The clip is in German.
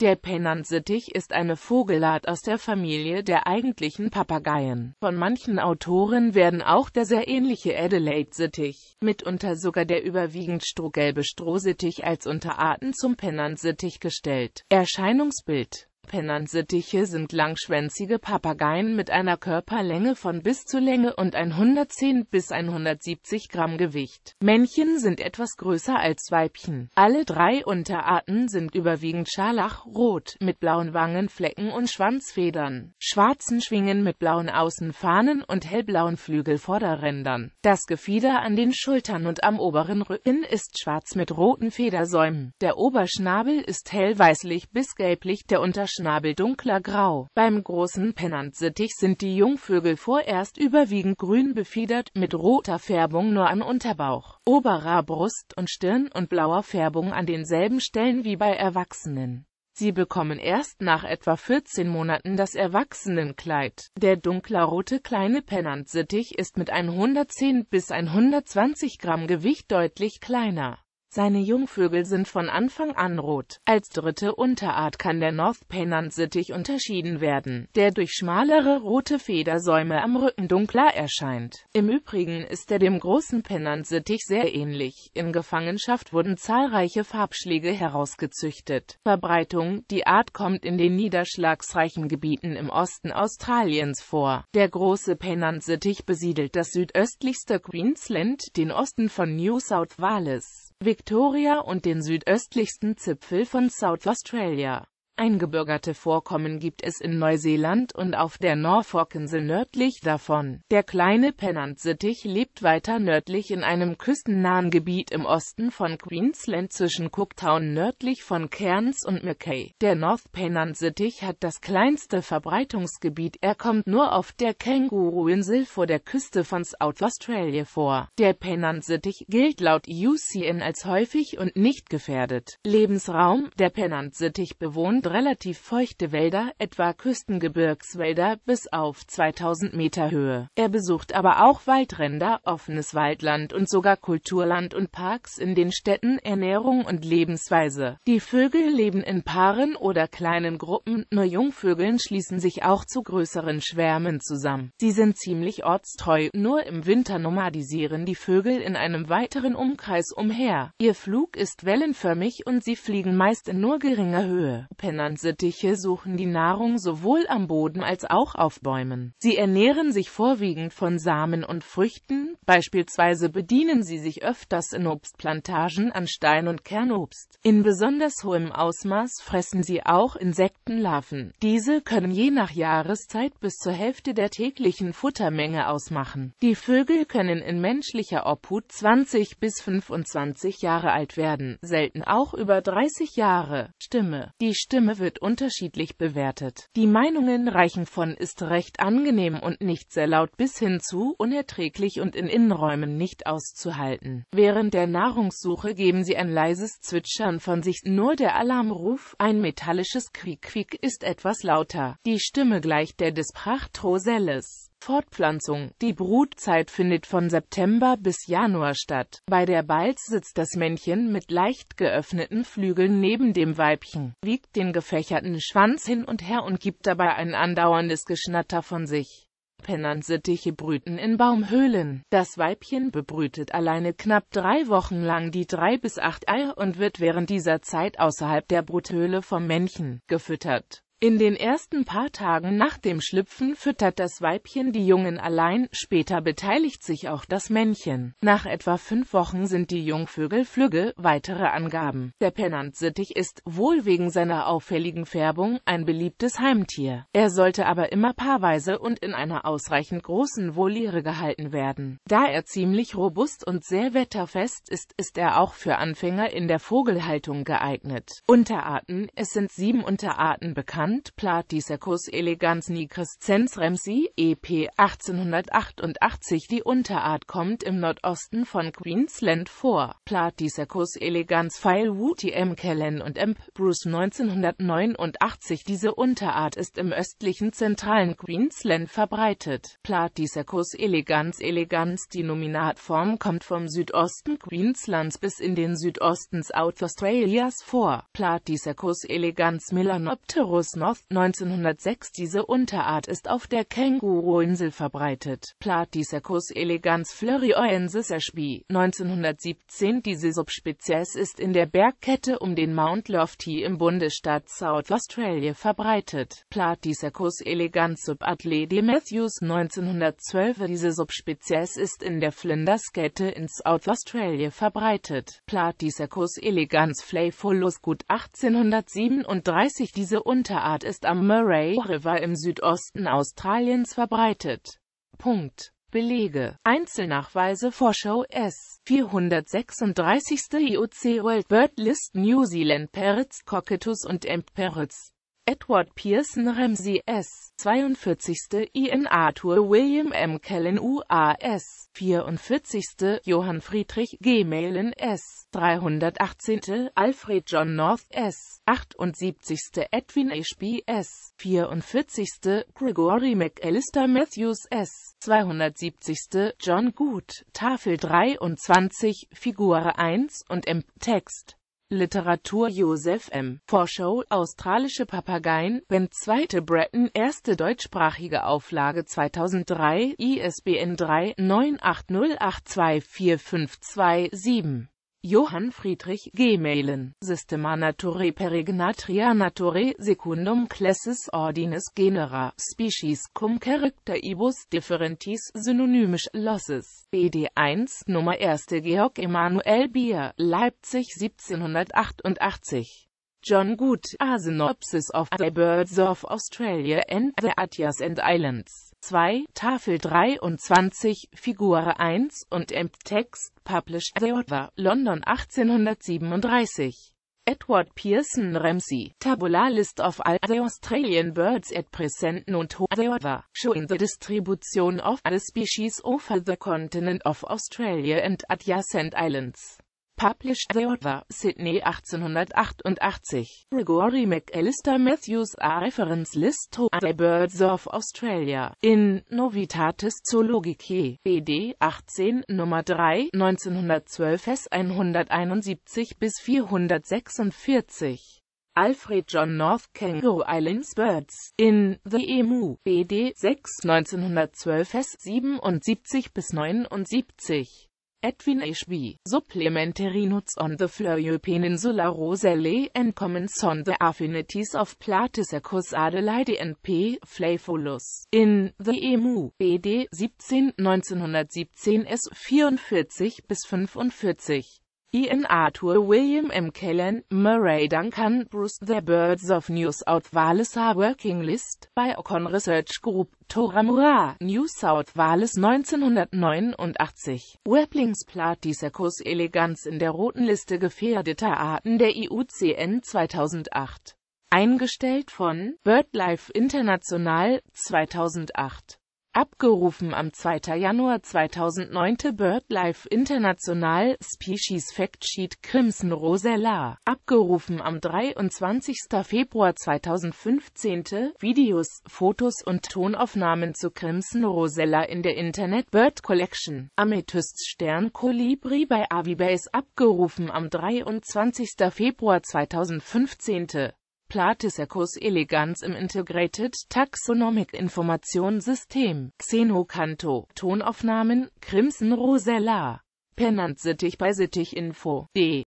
Der Pennant-Sittich ist eine Vogelart aus der Familie der eigentlichen Papageien. Von manchen Autoren werden auch der sehr ähnliche Adelaide-Sittich, mitunter sogar der überwiegend strohgelbe Strohsittich als Unterarten zum Pennant-Sittich gestellt. Erscheinungsbild Pennant-Sittiche sind langschwänzige Papageien mit einer Körperlänge von bis zur Länge und 110 bis 170 Gramm Gewicht. Männchen sind etwas größer als Weibchen. Alle drei Unterarten sind überwiegend scharlachrot, mit blauen Wangenflecken und Schwanzfedern, schwarzen Schwingen mit blauen Außenfahnen und hellblauen Flügelvorderrändern. Das Gefieder an den Schultern und am oberen Rücken ist schwarz mit roten Federsäumen. Der Oberschnabel ist hellweißlich bis gelblich, der Unterschnabel Schnabel dunkler Grau. Beim großen Pennantsittich sind die Jungvögel vorerst überwiegend grün befiedert, mit roter Färbung nur an Unterbauch, oberer Brust und Stirn und blauer Färbung an denselben Stellen wie bei Erwachsenen. Sie bekommen erst nach etwa 14 Monaten das Erwachsenenkleid. Der dunklerrote kleine Pennantsittich ist mit 110 bis 120 Gramm Gewicht deutlich kleiner. Seine Jungvögel sind von Anfang an rot. Als dritte Unterart kann der North Pennant-Sittich unterschieden werden, der durch schmalere rote Federsäume am Rücken dunkler erscheint. Im Übrigen ist er dem Großen Pennant-Sittich sehr ähnlich. In Gefangenschaft wurden zahlreiche Farbschläge herausgezüchtet. Verbreitung Die Art kommt in den niederschlagsreichen Gebieten im Osten Australiens vor. Der Große Pennant-Sittich besiedelt das südöstlichste Queensland, den Osten von New South Wales. Victoria und den südöstlichsten Zipfel von South Australia Eingebürgerte Vorkommen gibt es in Neuseeland und auf der Norfolkinsel nördlich davon. Der Kleine Pennant-Sittich lebt weiter nördlich in einem küstennahen Gebiet im Osten von Queensland zwischen Cooktown nördlich von Cairns und Mackay. Der North Pennant-Sittich hat das kleinste Verbreitungsgebiet, er kommt nur auf der Känguru-Insel vor der Küste von South Australia vor. Der Pennant-Sittich gilt laut UCN als häufig und nicht gefährdet. Lebensraum Der Pennant-Sittich bewohnt relativ feuchte Wälder, etwa Küstengebirgswälder bis auf 2000 Meter Höhe. Er besucht aber auch Waldränder, offenes Waldland und sogar Kulturland und Parks in den Städten, Ernährung und Lebensweise. Die Vögel leben in Paaren oder kleinen Gruppen, nur Jungvögeln schließen sich auch zu größeren Schwärmen zusammen. Sie sind ziemlich ortstreu, nur im Winter nomadisieren die Vögel in einem weiteren Umkreis umher. Ihr Flug ist wellenförmig und sie fliegen meist in nur geringer Höhe. Penn Wandernsittiche suchen die Nahrung sowohl am Boden als auch auf Bäumen. Sie ernähren sich vorwiegend von Samen und Früchten, beispielsweise bedienen sie sich öfters in Obstplantagen an Stein- und Kernobst. In besonders hohem Ausmaß fressen sie auch Insektenlarven. Diese können je nach Jahreszeit bis zur Hälfte der täglichen Futtermenge ausmachen. Die Vögel können in menschlicher Obhut 20 bis 25 Jahre alt werden, selten auch über 30 Jahre. Stimme Die Stimme Filme wird unterschiedlich bewertet. Die Meinungen reichen von ist recht angenehm und nicht sehr laut bis hin zu unerträglich und in Innenräumen nicht auszuhalten. Während der Nahrungssuche geben sie ein leises Zwitschern von sich, nur der Alarmruf, ein metallisches Quiek-Quiek ist etwas lauter. Die Stimme gleicht der des Prachtoselles. Fortpflanzung. Die Brutzeit findet von September bis Januar statt. Bei der Balz sitzt das Männchen mit leicht geöffneten Flügeln neben dem Weibchen, wiegt den gefächerten Schwanz hin und her und gibt dabei ein andauerndes Geschnatter von sich. Pennant-Sittiche brüten in Baumhöhlen. Das Weibchen bebrütet alleine knapp drei Wochen lang die drei bis acht Eier und wird während dieser Zeit außerhalb der Bruthöhle vom Männchen gefüttert. In den ersten paar Tagen nach dem Schlüpfen füttert das Weibchen die Jungen allein, später beteiligt sich auch das Männchen. Nach etwa fünf Wochen sind die Jungvögel flügge, weitere Angaben. Der Pennant-Sittich ist, wohl wegen seiner auffälligen Färbung, ein beliebtes Heimtier. Er sollte aber immer paarweise und in einer ausreichend großen Voliere gehalten werden. Da er ziemlich robust und sehr wetterfest ist, ist er auch für Anfänger in der Vogelhaltung geeignet. Unterarten Es sind sieben Unterarten bekannt Land Platycecus elegans nigriscens remsi, EP 1888 Die Unterart kommt im Nordosten von Queensland vor. Platycecus elegans Feilwuti M. Kellen und M. Bruce 1989 Diese Unterart ist im östlichen zentralen Queensland verbreitet. Platycecus elegans elegans Die Nominatform kommt vom Südosten Queenslands bis in den Südosten South Australias vor. Platycecus elegans Melanopterus Portsmouth 1906. Diese Unterart ist auf der Känguru-Insel verbreitet. Platycercus elegans florioensis erspie 1917. Diese Subspezies ist in der Bergkette um den Mount Lofty im Bundesstaat South Australia verbreitet. Platycercus elegans subatlee de Matthews 1912. Diese Subspezies ist in der Flinderskette in South Australia verbreitet. Platycercus elegans flaefolus gut 1837. Diese Unterart Art ist am Murray River im Südosten Australiens verbreitet. Punkt. Belege Einzelnachweise Vorschau S. 436. IOC World Bird List New Zealand Parrots Cockatoo und Emp Parrots Edward Pearson Ramsey S. 42. Ian Arthur William M. Kellen UAS 44. Johann Friedrich G. Mailen S. 318. Alfred John North S. 78. Edwin Ashby S. 44. Gregory McAllister Matthews S. 270. John Good, Tafel 23, Figur 1 und M. Text Literatur Joseph M. Vorschau, Australische Papageien, Band zweite Breton, erste deutschsprachige Auflage 2003, ISBN 3-9808245257 Johann Friedrich Gmelin, Systema naturae Peregnatria naturae secundum classis ordines genera species cum character ibus differentis synonymisch losses. BD1 Nummer 1 Georg Emanuel Bier, Leipzig 1788 John Good, A Synopsis of the Birds of Australia and the Atias and Islands 2, Tafel 23, Figur 1 und m Text Published Edward, London 1837. Edward Pearson Ramsey, Tabular List of all the Australian birds at present known to the showing the distribution of the species over the continent of Australia and adjacent islands. Published Theodore, Sydney 1888. Gregory McAllister Matthews A Reference List to the Birds of Australia in Novitatis Zoologicae, BD 18, Nummer 3, 1912 S 171 bis 446. Alfred John North Kangaroo Islands Birds in The Emu BD 6 1912 S 77 bis 79 Edwin Ashby, Supplementary Notes on the Fleur Peninsula Roselle and Comments on the Affinities of Platycercus Adelaide and P. Flavolus, in The Emu, BD 17, 1917 S. 44 bis 45. Ian Arthur, William M. Kellen, Murray Duncan, Bruce The Birds of News South Wales are Working List by Ocon Research Group, Toramura, New South Wales 1989. Weblings Platycercus elegans in der roten Liste gefährdeter Arten der IUCN 2008. Eingestellt von BirdLife International 2008. Abgerufen am 2. Januar 2009 BirdLife International Species Factsheet Crimson Rosella. Abgerufen am 23. Februar 2015 Videos, Fotos und Tonaufnahmen zu Crimson Rosella in der Internet Bird Collection. Amethyst Stern Kolibri bei Avibase abgerufen am 23. Februar 2015 Platycercus elegans im Integrated Taxonomic Information System, Xenocanto, Tonaufnahmen, Crimson Rosella, Pennant Sittich bei Sittich Info, D.